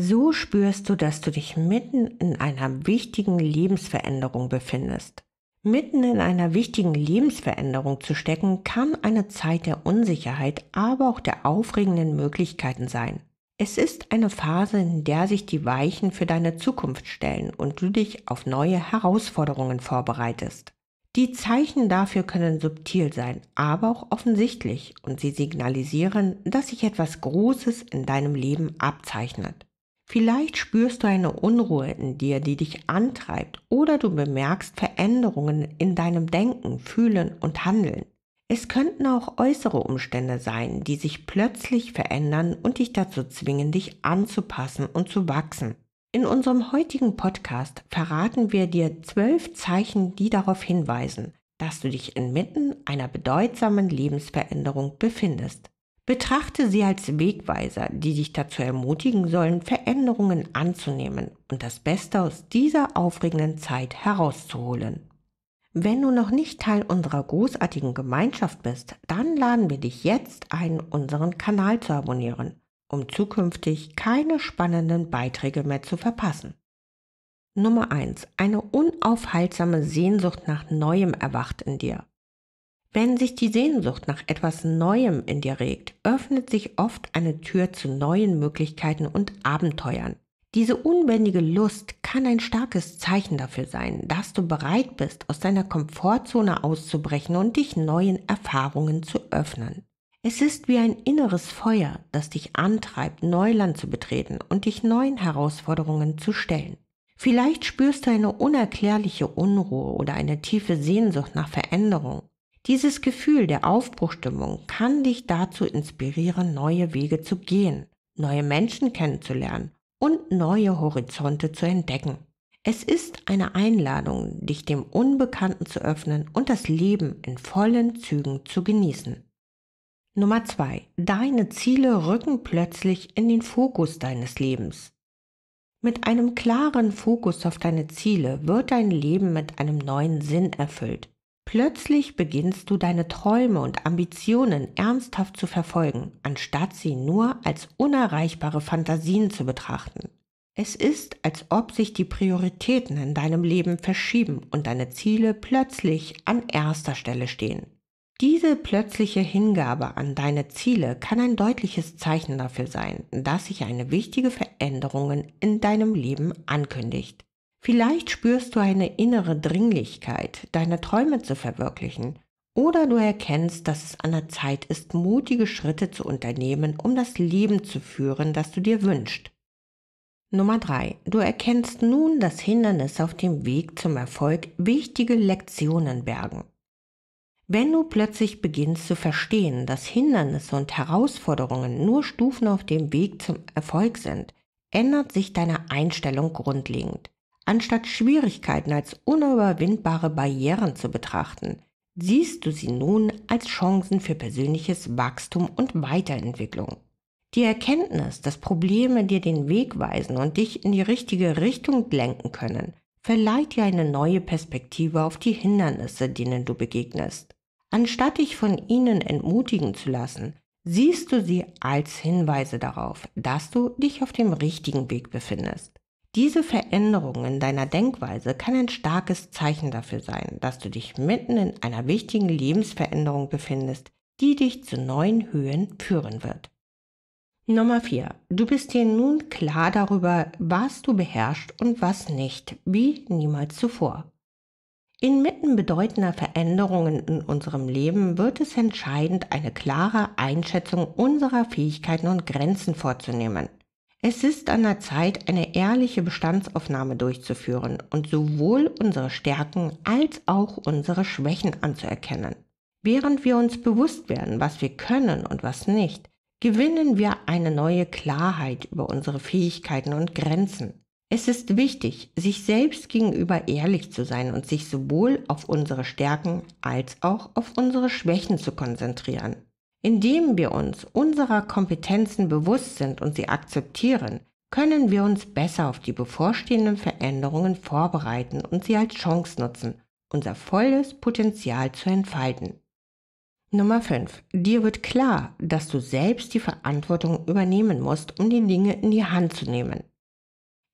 So spürst du, dass du dich mitten in einer wichtigen Lebensveränderung befindest. Mitten in einer wichtigen Lebensveränderung zu stecken, kann eine Zeit der Unsicherheit, aber auch der aufregenden Möglichkeiten sein. Es ist eine Phase, in der sich die Weichen für deine Zukunft stellen und du dich auf neue Herausforderungen vorbereitest. Die Zeichen dafür können subtil sein, aber auch offensichtlich und sie signalisieren, dass sich etwas Großes in deinem Leben abzeichnet. Vielleicht spürst du eine Unruhe in dir, die dich antreibt oder du bemerkst Veränderungen in deinem Denken, Fühlen und Handeln. Es könnten auch äußere Umstände sein, die sich plötzlich verändern und dich dazu zwingen, dich anzupassen und zu wachsen. In unserem heutigen Podcast verraten wir dir zwölf Zeichen, die darauf hinweisen, dass du dich inmitten einer bedeutsamen Lebensveränderung befindest. Betrachte sie als Wegweiser, die dich dazu ermutigen sollen, Veränderungen anzunehmen und das Beste aus dieser aufregenden Zeit herauszuholen. Wenn du noch nicht Teil unserer großartigen Gemeinschaft bist, dann laden wir dich jetzt ein, unseren Kanal zu abonnieren, um zukünftig keine spannenden Beiträge mehr zu verpassen. Nummer 1. Eine unaufhaltsame Sehnsucht nach Neuem erwacht in dir. Wenn sich die Sehnsucht nach etwas Neuem in dir regt, öffnet sich oft eine Tür zu neuen Möglichkeiten und Abenteuern. Diese unbändige Lust kann ein starkes Zeichen dafür sein, dass du bereit bist, aus deiner Komfortzone auszubrechen und dich neuen Erfahrungen zu öffnen. Es ist wie ein inneres Feuer, das dich antreibt, Neuland zu betreten und dich neuen Herausforderungen zu stellen. Vielleicht spürst du eine unerklärliche Unruhe oder eine tiefe Sehnsucht nach Veränderung. Dieses Gefühl der Aufbruchstimmung kann dich dazu inspirieren, neue Wege zu gehen, neue Menschen kennenzulernen und neue Horizonte zu entdecken. Es ist eine Einladung, dich dem Unbekannten zu öffnen und das Leben in vollen Zügen zu genießen. Nummer 2. Deine Ziele rücken plötzlich in den Fokus deines Lebens. Mit einem klaren Fokus auf deine Ziele wird dein Leben mit einem neuen Sinn erfüllt. Plötzlich beginnst du deine Träume und Ambitionen ernsthaft zu verfolgen, anstatt sie nur als unerreichbare Fantasien zu betrachten. Es ist, als ob sich die Prioritäten in deinem Leben verschieben und deine Ziele plötzlich an erster Stelle stehen. Diese plötzliche Hingabe an deine Ziele kann ein deutliches Zeichen dafür sein, dass sich eine wichtige Veränderung in deinem Leben ankündigt. Vielleicht spürst du eine innere Dringlichkeit, deine Träume zu verwirklichen, oder du erkennst, dass es an der Zeit ist, mutige Schritte zu unternehmen, um das Leben zu führen, das du dir wünschst. Nummer drei: Du erkennst nun, dass Hindernisse auf dem Weg zum Erfolg wichtige Lektionen bergen. Wenn du plötzlich beginnst zu verstehen, dass Hindernisse und Herausforderungen nur Stufen auf dem Weg zum Erfolg sind, ändert sich deine Einstellung grundlegend. Anstatt Schwierigkeiten als unüberwindbare Barrieren zu betrachten, siehst du sie nun als Chancen für persönliches Wachstum und Weiterentwicklung. Die Erkenntnis, dass Probleme dir den Weg weisen und dich in die richtige Richtung lenken können, verleiht dir eine neue Perspektive auf die Hindernisse, denen du begegnest. Anstatt dich von ihnen entmutigen zu lassen, siehst du sie als Hinweise darauf, dass du dich auf dem richtigen Weg befindest. Diese Veränderung in deiner Denkweise kann ein starkes Zeichen dafür sein, dass du dich mitten in einer wichtigen Lebensveränderung befindest, die dich zu neuen Höhen führen wird. Nummer 4. Du bist dir nun klar darüber, was du beherrschst und was nicht, wie niemals zuvor. Inmitten bedeutender Veränderungen in unserem Leben wird es entscheidend, eine klare Einschätzung unserer Fähigkeiten und Grenzen vorzunehmen es ist an der Zeit, eine ehrliche Bestandsaufnahme durchzuführen und sowohl unsere Stärken als auch unsere Schwächen anzuerkennen. Während wir uns bewusst werden, was wir können und was nicht, gewinnen wir eine neue Klarheit über unsere Fähigkeiten und Grenzen. Es ist wichtig, sich selbst gegenüber ehrlich zu sein und sich sowohl auf unsere Stärken als auch auf unsere Schwächen zu konzentrieren. Indem wir uns unserer Kompetenzen bewusst sind und sie akzeptieren, können wir uns besser auf die bevorstehenden Veränderungen vorbereiten und sie als Chance nutzen, unser volles Potenzial zu entfalten. Nummer 5. Dir wird klar, dass du selbst die Verantwortung übernehmen musst, um die Dinge in die Hand zu nehmen.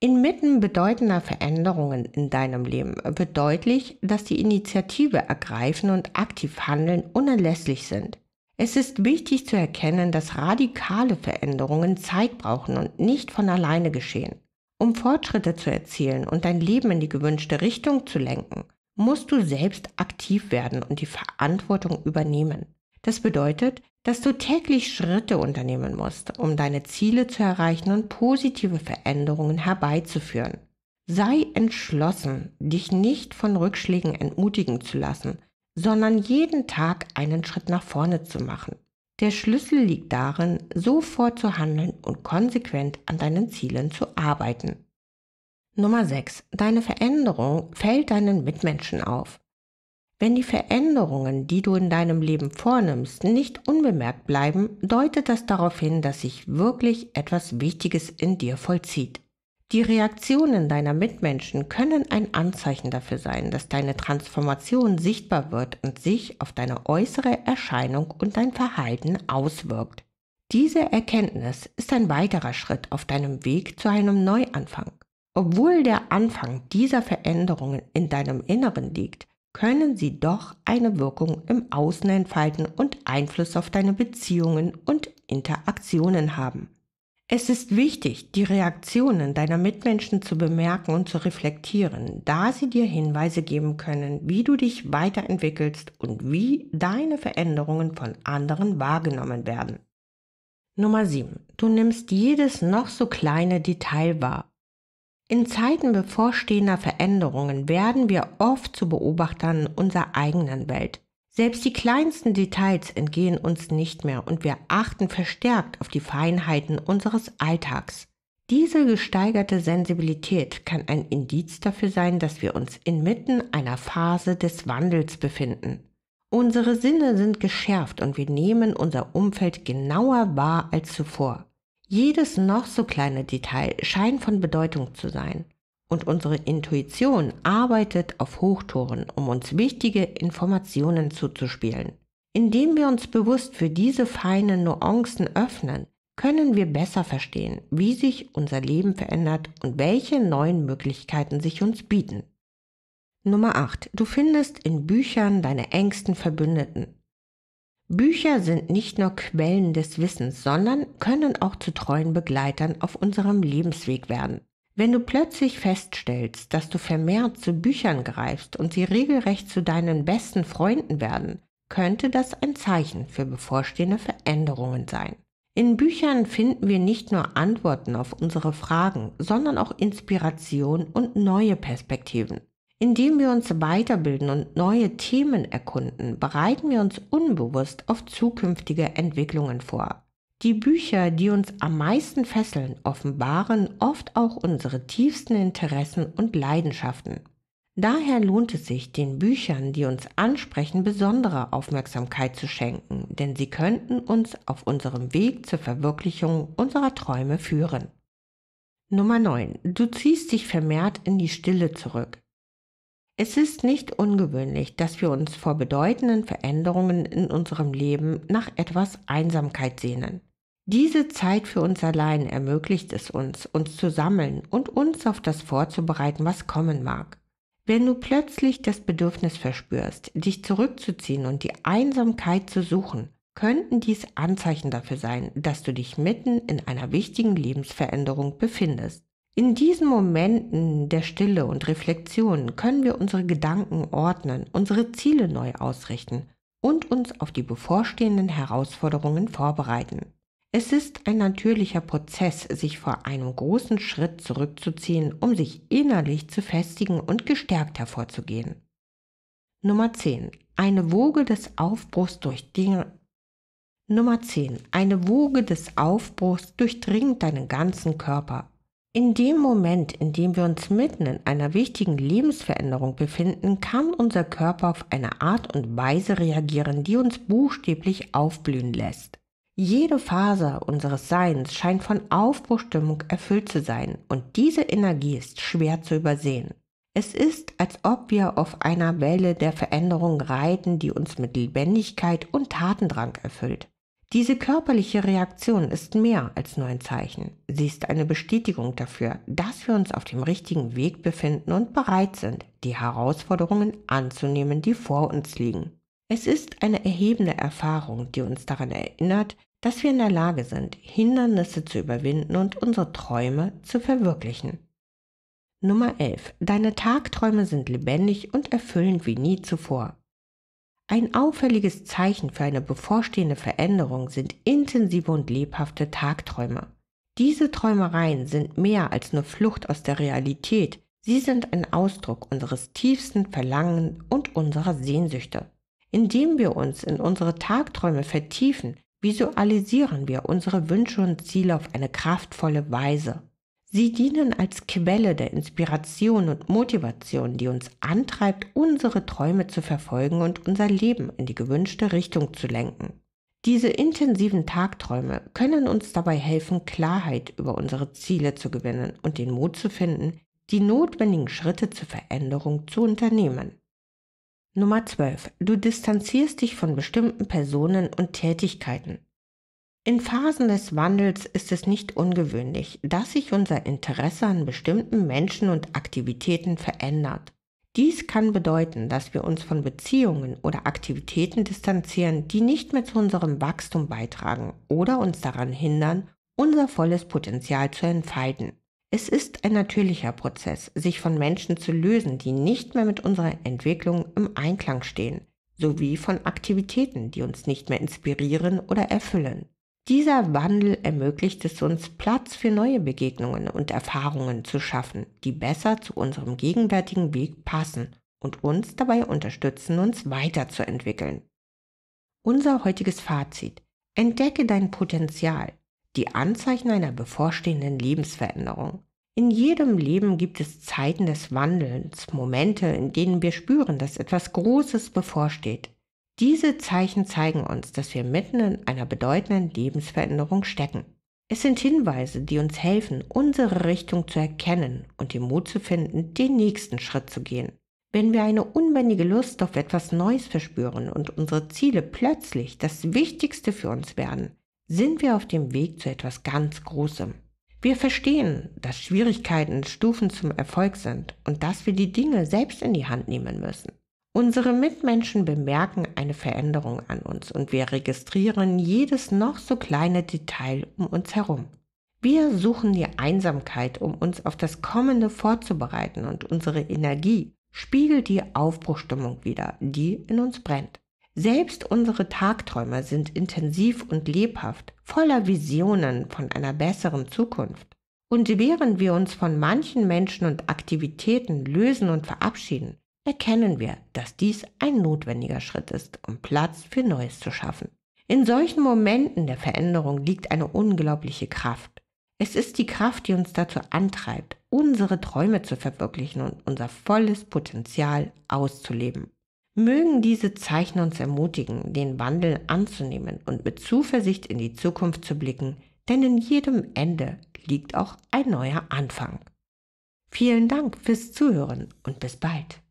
Inmitten bedeutender Veränderungen in deinem Leben wird deutlich, dass die Initiative ergreifen und aktiv handeln unerlässlich sind. Es ist wichtig zu erkennen, dass radikale Veränderungen Zeit brauchen und nicht von alleine geschehen. Um Fortschritte zu erzielen und dein Leben in die gewünschte Richtung zu lenken, musst du selbst aktiv werden und die Verantwortung übernehmen. Das bedeutet, dass du täglich Schritte unternehmen musst, um deine Ziele zu erreichen und positive Veränderungen herbeizuführen. Sei entschlossen, dich nicht von Rückschlägen entmutigen zu lassen sondern jeden Tag einen Schritt nach vorne zu machen. Der Schlüssel liegt darin, sofort zu handeln und konsequent an deinen Zielen zu arbeiten. Nummer 6. Deine Veränderung fällt deinen Mitmenschen auf. Wenn die Veränderungen, die du in deinem Leben vornimmst, nicht unbemerkt bleiben, deutet das darauf hin, dass sich wirklich etwas Wichtiges in dir vollzieht. Die Reaktionen deiner Mitmenschen können ein Anzeichen dafür sein, dass deine Transformation sichtbar wird und sich auf deine äußere Erscheinung und dein Verhalten auswirkt. Diese Erkenntnis ist ein weiterer Schritt auf deinem Weg zu einem Neuanfang. Obwohl der Anfang dieser Veränderungen in deinem Inneren liegt, können sie doch eine Wirkung im Außen entfalten und Einfluss auf deine Beziehungen und Interaktionen haben. Es ist wichtig, die Reaktionen deiner Mitmenschen zu bemerken und zu reflektieren, da sie dir Hinweise geben können, wie du dich weiterentwickelst und wie deine Veränderungen von anderen wahrgenommen werden. Nummer 7. Du nimmst jedes noch so kleine Detail wahr. In Zeiten bevorstehender Veränderungen werden wir oft zu Beobachtern unserer eigenen Welt. Selbst die kleinsten Details entgehen uns nicht mehr und wir achten verstärkt auf die Feinheiten unseres Alltags. Diese gesteigerte Sensibilität kann ein Indiz dafür sein, dass wir uns inmitten einer Phase des Wandels befinden. Unsere Sinne sind geschärft und wir nehmen unser Umfeld genauer wahr als zuvor. Jedes noch so kleine Detail scheint von Bedeutung zu sein und unsere Intuition arbeitet auf Hochtouren, um uns wichtige Informationen zuzuspielen. Indem wir uns bewusst für diese feinen Nuancen öffnen, können wir besser verstehen, wie sich unser Leben verändert und welche neuen Möglichkeiten sich uns bieten. Nummer 8. Du findest in Büchern deine engsten Verbündeten. Bücher sind nicht nur Quellen des Wissens, sondern können auch zu treuen Begleitern auf unserem Lebensweg werden. Wenn du plötzlich feststellst, dass du vermehrt zu Büchern greifst und sie regelrecht zu deinen besten Freunden werden, könnte das ein Zeichen für bevorstehende Veränderungen sein. In Büchern finden wir nicht nur Antworten auf unsere Fragen, sondern auch Inspiration und neue Perspektiven. Indem wir uns weiterbilden und neue Themen erkunden, bereiten wir uns unbewusst auf zukünftige Entwicklungen vor. Die Bücher, die uns am meisten fesseln, offenbaren oft auch unsere tiefsten Interessen und Leidenschaften. Daher lohnt es sich, den Büchern, die uns ansprechen, besondere Aufmerksamkeit zu schenken, denn sie könnten uns auf unserem Weg zur Verwirklichung unserer Träume führen. Nummer 9. Du ziehst dich vermehrt in die Stille zurück. Es ist nicht ungewöhnlich, dass wir uns vor bedeutenden Veränderungen in unserem Leben nach etwas Einsamkeit sehnen. Diese Zeit für uns allein ermöglicht es uns, uns zu sammeln und uns auf das vorzubereiten, was kommen mag. Wenn du plötzlich das Bedürfnis verspürst, dich zurückzuziehen und die Einsamkeit zu suchen, könnten dies Anzeichen dafür sein, dass du dich mitten in einer wichtigen Lebensveränderung befindest. In diesen Momenten der Stille und Reflexion können wir unsere Gedanken ordnen, unsere Ziele neu ausrichten und uns auf die bevorstehenden Herausforderungen vorbereiten. Es ist ein natürlicher Prozess, sich vor einem großen Schritt zurückzuziehen, um sich innerlich zu festigen und gestärkt hervorzugehen. Nummer 10. Eine Woge des Aufbruchs durchdringt Nummer 10. Eine Woge des Aufbruchs durchdringt deinen ganzen Körper. In dem Moment, in dem wir uns mitten in einer wichtigen Lebensveränderung befinden, kann unser Körper auf eine Art und Weise reagieren, die uns buchstäblich aufblühen lässt. Jede Phase unseres Seins scheint von Aufbruchstimmung erfüllt zu sein und diese Energie ist schwer zu übersehen. Es ist, als ob wir auf einer Welle der Veränderung reiten, die uns mit Lebendigkeit und Tatendrang erfüllt. Diese körperliche Reaktion ist mehr als nur ein Zeichen. Sie ist eine Bestätigung dafür, dass wir uns auf dem richtigen Weg befinden und bereit sind, die Herausforderungen anzunehmen, die vor uns liegen. Es ist eine erhebende Erfahrung, die uns daran erinnert, dass wir in der Lage sind, Hindernisse zu überwinden und unsere Träume zu verwirklichen. Nummer 11. Deine Tagträume sind lebendig und erfüllend wie nie zuvor. Ein auffälliges Zeichen für eine bevorstehende Veränderung sind intensive und lebhafte Tagträume. Diese Träumereien sind mehr als nur Flucht aus der Realität, sie sind ein Ausdruck unseres tiefsten Verlangen und unserer Sehnsüchte. Indem wir uns in unsere Tagträume vertiefen, visualisieren wir unsere Wünsche und Ziele auf eine kraftvolle Weise. Sie dienen als Quelle der Inspiration und Motivation, die uns antreibt, unsere Träume zu verfolgen und unser Leben in die gewünschte Richtung zu lenken. Diese intensiven Tagträume können uns dabei helfen, Klarheit über unsere Ziele zu gewinnen und den Mut zu finden, die notwendigen Schritte zur Veränderung zu unternehmen. Nummer 12. Du distanzierst dich von bestimmten Personen und Tätigkeiten. In Phasen des Wandels ist es nicht ungewöhnlich, dass sich unser Interesse an bestimmten Menschen und Aktivitäten verändert. Dies kann bedeuten, dass wir uns von Beziehungen oder Aktivitäten distanzieren, die nicht mehr zu unserem Wachstum beitragen oder uns daran hindern, unser volles Potenzial zu entfalten. Es ist ein natürlicher Prozess, sich von Menschen zu lösen, die nicht mehr mit unserer Entwicklung im Einklang stehen, sowie von Aktivitäten, die uns nicht mehr inspirieren oder erfüllen. Dieser Wandel ermöglicht es uns, Platz für neue Begegnungen und Erfahrungen zu schaffen, die besser zu unserem gegenwärtigen Weg passen und uns dabei unterstützen, uns weiterzuentwickeln. Unser heutiges Fazit. Entdecke dein Potenzial, die Anzeichen einer bevorstehenden Lebensveränderung. In jedem Leben gibt es Zeiten des Wandelns, Momente, in denen wir spüren, dass etwas Großes bevorsteht. Diese Zeichen zeigen uns, dass wir mitten in einer bedeutenden Lebensveränderung stecken. Es sind Hinweise, die uns helfen, unsere Richtung zu erkennen und den Mut zu finden, den nächsten Schritt zu gehen. Wenn wir eine unbändige Lust auf etwas Neues verspüren und unsere Ziele plötzlich das Wichtigste für uns werden, sind wir auf dem Weg zu etwas ganz Großem. Wir verstehen, dass Schwierigkeiten Stufen zum Erfolg sind und dass wir die Dinge selbst in die Hand nehmen müssen. Unsere Mitmenschen bemerken eine Veränderung an uns und wir registrieren jedes noch so kleine Detail um uns herum. Wir suchen die Einsamkeit, um uns auf das Kommende vorzubereiten und unsere Energie spiegelt die Aufbruchstimmung wieder, die in uns brennt. Selbst unsere Tagträume sind intensiv und lebhaft, voller Visionen von einer besseren Zukunft. Und während wir uns von manchen Menschen und Aktivitäten lösen und verabschieden, erkennen wir, dass dies ein notwendiger Schritt ist, um Platz für Neues zu schaffen. In solchen Momenten der Veränderung liegt eine unglaubliche Kraft. Es ist die Kraft, die uns dazu antreibt, unsere Träume zu verwirklichen und unser volles Potenzial auszuleben. Mögen diese Zeichen uns ermutigen, den Wandel anzunehmen und mit Zuversicht in die Zukunft zu blicken, denn in jedem Ende liegt auch ein neuer Anfang. Vielen Dank fürs Zuhören und bis bald.